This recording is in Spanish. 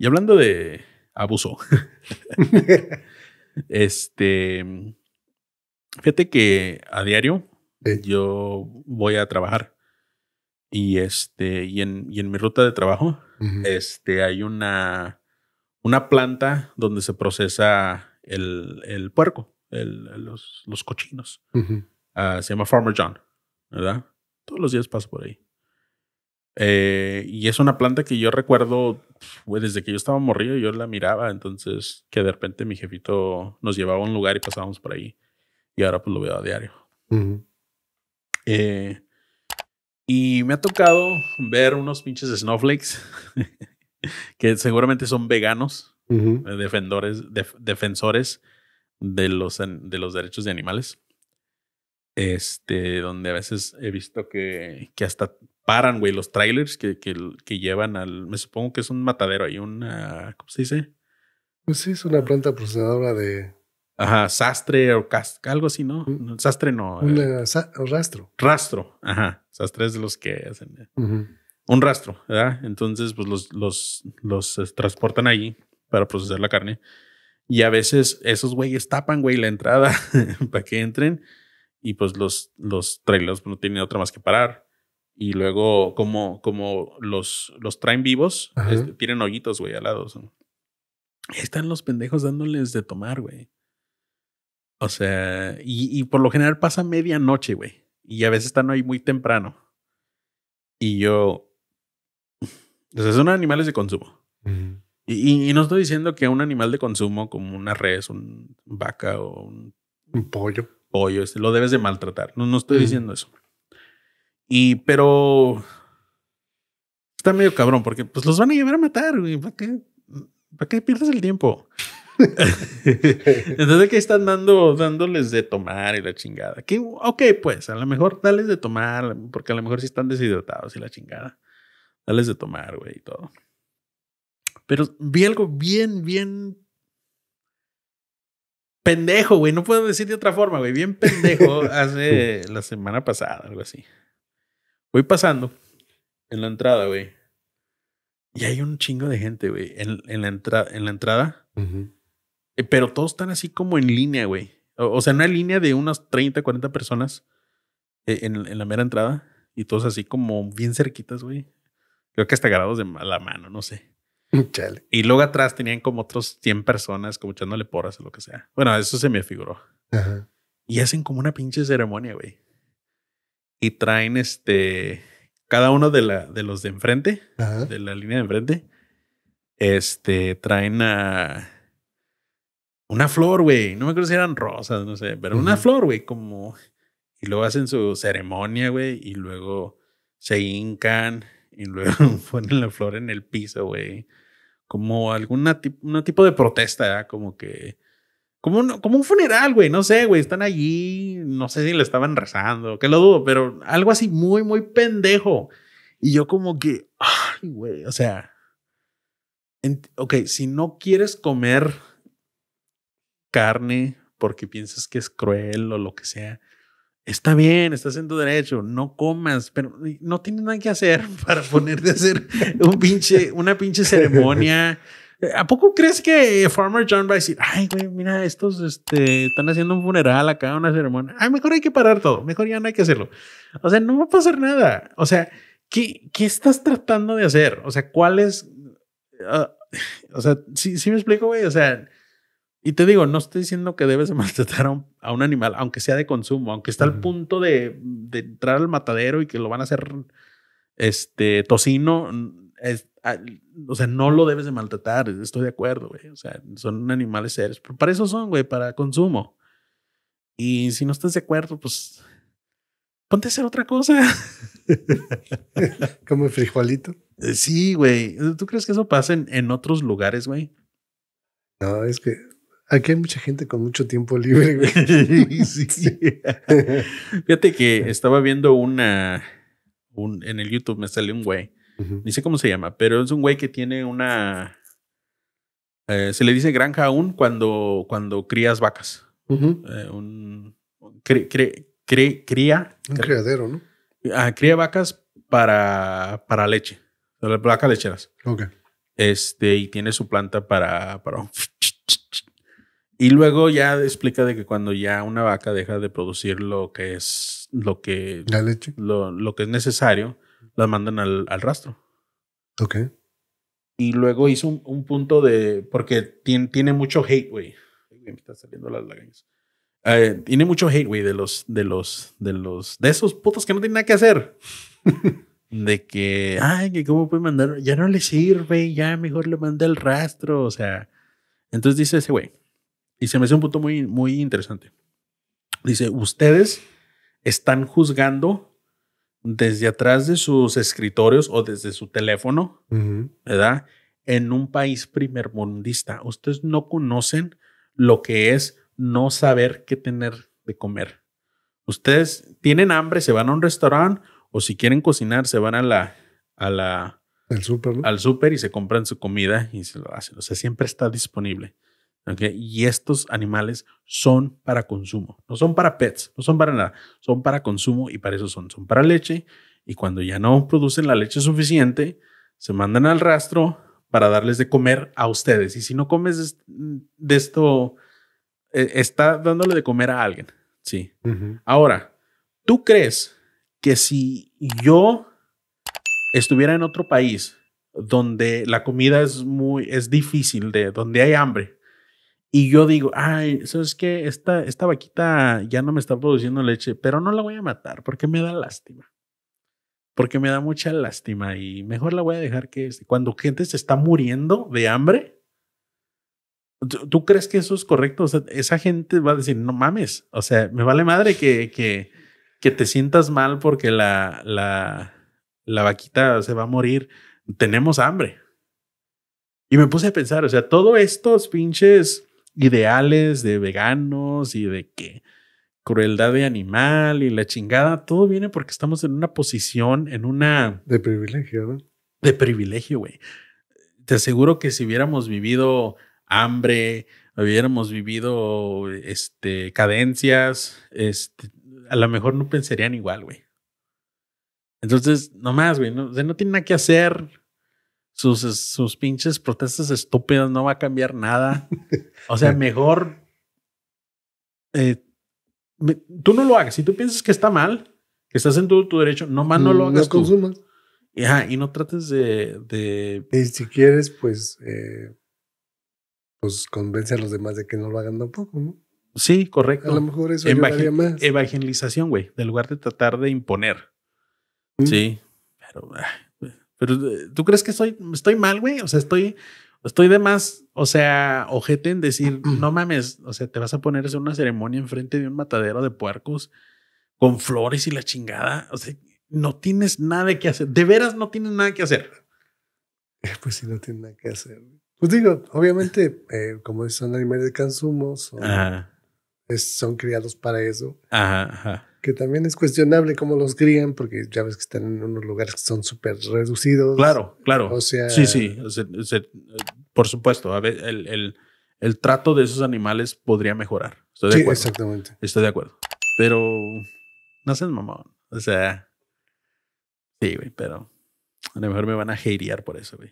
Y hablando de abuso, este, fíjate que a diario yo voy a trabajar y este, y en, mi ruta de trabajo, este, hay una, una planta donde se procesa el, puerco, los, cochinos. Ah, se llama Farmer John, ¿verdad? Todos los días paso por ahí. Eh, y es una planta que yo recuerdo desde que yo estaba morrido yo la miraba, entonces que de repente mi jefito nos llevaba a un lugar y pasábamos por ahí. Y ahora pues lo veo a diario. Eh, y me ha tocado ver unos pinches snowflakes que seguramente son veganos, eh, defensores de los, de los derechos de animales. Este, donde a veces he visto que, que hasta paran, güey, los trailers que, que, llevan al. Me supongo que es un matadero, hay una. Ah, ¿Cómo se dice? Pues sí, es una planta procesadora de. Ajá, sastre o cast, algo así, ¿no? Mm. Sastre no. Eh. Un rastro. Rastro, ajá. Sastre es de los que hacen. Eh. Un rastro, ¿verdad? Entonces, pues los, los, los eh, transportan allí para procesar la carne. Y a veces esos güeyes tapan, güey, la entrada para que entren. Y pues los, los trailers pues, no tienen otra más que parar y luego como, como los, los traen vivos, este, tienen hoyitos, güey, alados. lado. están los pendejos dándoles de tomar, güey. O sea, y, por lo general pasa medianoche, güey. Y a veces están ahí muy temprano. Y yo... O sea, son animales de consumo. y, no estoy diciendo que un animal de consumo como una res, un vaca o un... pollo. Pollo, este, lo debes de maltratar. No, no estoy diciendo eso. Y, pero está medio cabrón porque pues los van a llevar a matar. Güey. ¿Para qué, ¿Para qué pierdes el tiempo? Entonces, que están dando, dándoles de tomar y la chingada. Que, ok, pues a lo mejor dales de tomar, porque a lo mejor sí están deshidratados y la chingada. Dales de tomar, güey, y todo. Pero vi algo bien, bien pendejo, güey. No puedo decir de otra forma, güey. Bien pendejo hace la semana pasada, algo así. Voy pasando en la entrada, güey. Y hay un chingo de gente, güey, en, la, en la entrada. Eh, pero todos están así como en línea, güey. O, sea, sea, una línea de unas 30, 40 personas eh, en, en, la mera entrada. Y todos así como bien cerquitas, güey. Creo que hasta agarrados de la mano, no sé. Chale. Y luego atrás tenían como otros 100 personas como echándole porras o lo que sea. Bueno, eso se me figuró. Ajá. Y hacen como una pinche ceremonia, güey y traen este, cada uno de, la, de los de enfrente, de la línea de enfrente, este, traen a una flor, güey. No me acuerdo si eran rosas, no sé, pero una flor, güey, como. Y luego hacen su ceremonia, güey, y luego se hincan y luego ponen la flor en el piso, güey. Como alguna una tipo de protesta, ¿eh? como que como un, funeral, güey. No sé, güey. Están allí. No sé si le estaban rezando. Que lo dudo, pero algo así muy, muy pendejo. Y yo como que, ay, güey. O sea, ok, si no quieres comer carne porque piensas que es cruel o lo que sea, está bien, estás en tu derecho, no comas, pero no tienes nada que hacer para ponerte a hacer un pinche, una pinche ceremonia eh, ¿A poco crees que Farmer John va a decir, ay, güey, mira, estos este, están haciendo un funeral acá, una ceremonia? Ay, mejor hay que parar todo, mejor ya no hay que hacerlo. O sea, no va a pasar nada. O sea, ¿qué, qué estás tratando de hacer? O sea, ¿cuál es? Ah, o sea, sí, me explico, güey. O sea, y te digo, no estoy diciendo que debes maltratar a un, animal, aunque sea de consumo, aunque está al punto de, entrar al matadero y que lo van a hacer este, tocino. Es, o sea, no lo debes de maltratar, estoy de acuerdo, güey. O sea, son animales seres, pero para eso son, güey, para consumo. Y si no estás de acuerdo, pues ponte a hacer otra cosa. Como frijolito. Eh, sí, güey. ¿Tú crees que eso pasa en, en otros lugares, güey? No, es que Aquí hay mucha gente con mucho tiempo libre, güey. sí. sí. Fíjate que estaba viendo una. en el YouTube me salió un güey no sé cómo se llama, pero es un güey que tiene una. Eh, se le dice granja aún cuando, cuando crías vacas. Eh, un, cría. Un criadero, ¿no? Ah, cría vacas para, para leche. Para lecheras. Ok. Este, y tiene su planta para. para y luego ya explica de que cuando ya una vaca deja de producir lo que es lo que la leche lo, lo que es necesario las mandan al, al rastro. Ok. Y luego hizo un, un punto de. Porque tiene, mucho hate, güey. saliendo las eh, tiene mucho hate, güey, de los, de los, de los, de esos putos que no tienen nada que hacer. de que, ay, que cómo puede mandar, ya no le sirve, ya mejor le manda el rastro, o sea. Entonces dice ese güey, y se me hace un punto muy, muy interesante. Dice, ustedes están juzgando desde atrás de sus escritorios o desde su teléfono, ¿verdad? En un país primermundista. Ustedes no conocen lo que es no saber qué tener de comer. Ustedes tienen hambre, se van a un restaurante o si quieren cocinar, se van a la... A Al súper, Al súper y se compran su comida y se lo hacen. O sea, siempre está disponible. Y estos animales son para consumo, no son para pets, no son para nada, son para consumo y para eso son, son para leche. Y cuando ya no producen la leche suficiente, se mandan al rastro para darles de comer a ustedes. Y si no comes de esto, eh, está dándole de comer a alguien. Sí. Ahora, ¿tú crees que si yo estuviera en otro país donde la comida es muy, es difícil, de donde hay hambre, y yo digo, ay, ¿sabes que Esta, esta vaquita ya no me está produciendo leche, pero no la voy a matar porque me da lástima. Porque me da mucha lástima y mejor la voy a dejar que este". cuando gente se está muriendo de hambre, ¿tú, crees que eso es correcto? O sea, esa gente va a decir, no mames, o sea, me vale madre que, te sientas mal porque la, la, vaquita se va a morir. Tenemos hambre. Y me puse a pensar, o sea, todos estos pinches ideales de veganos y de que crueldad de animal y la chingada, todo viene porque estamos en una posición, en una... De privilegio, ¿no? De privilegio, güey. Te aseguro que si hubiéramos vivido hambre, hubiéramos vivido este, cadencias, este, a lo mejor no pensarían igual, güey. Entonces, nomás, güey, no, tiene no tiene nada que hacer, sus, pinches protestas estúpidas, no va a cambiar nada. O sea, mejor. Eh, tú no lo hagas. Si tú piensas que está mal, que estás en todo tu derecho, nomás no, no lo mm, hagas. No consumas. Y, y no trates de, Y si quieres, pues. Eh, pues convence a los demás de que no lo hagan tampoco, ¿no? Sí, correcto. A lo mejor eso Evangel más. Evangelización, güey, del lugar de tratar de imponer. Mm. Sí, pero. Ah, pero eh, ¿tú crees que estoy mal, güey? O sea, estoy, estoy de más, o sea, ojete en decir, no mames, o sea, te vas a poner a hacer una ceremonia enfrente de un matadero de puercos con flores y la chingada. O sea, no tienes nada que hacer. De veras no tienes nada que hacer. Pues sí, no tienes nada que hacer. Pues digo, obviamente, eh, como son animales de consumo, son, son criados para eso. Ajá, ajá también es cuestionable cómo los crían, porque ya ves que están en unos lugares que son súper reducidos. Claro, claro. O sea. Sí, sí. por supuesto. A ver, el, trato de esos animales podría mejorar. Estoy de sí, acuerdo. exactamente. Estoy de acuerdo. Pero no sé, mamón. O sea. Sí, güey, pero a lo mejor me van a hatear por eso, güey.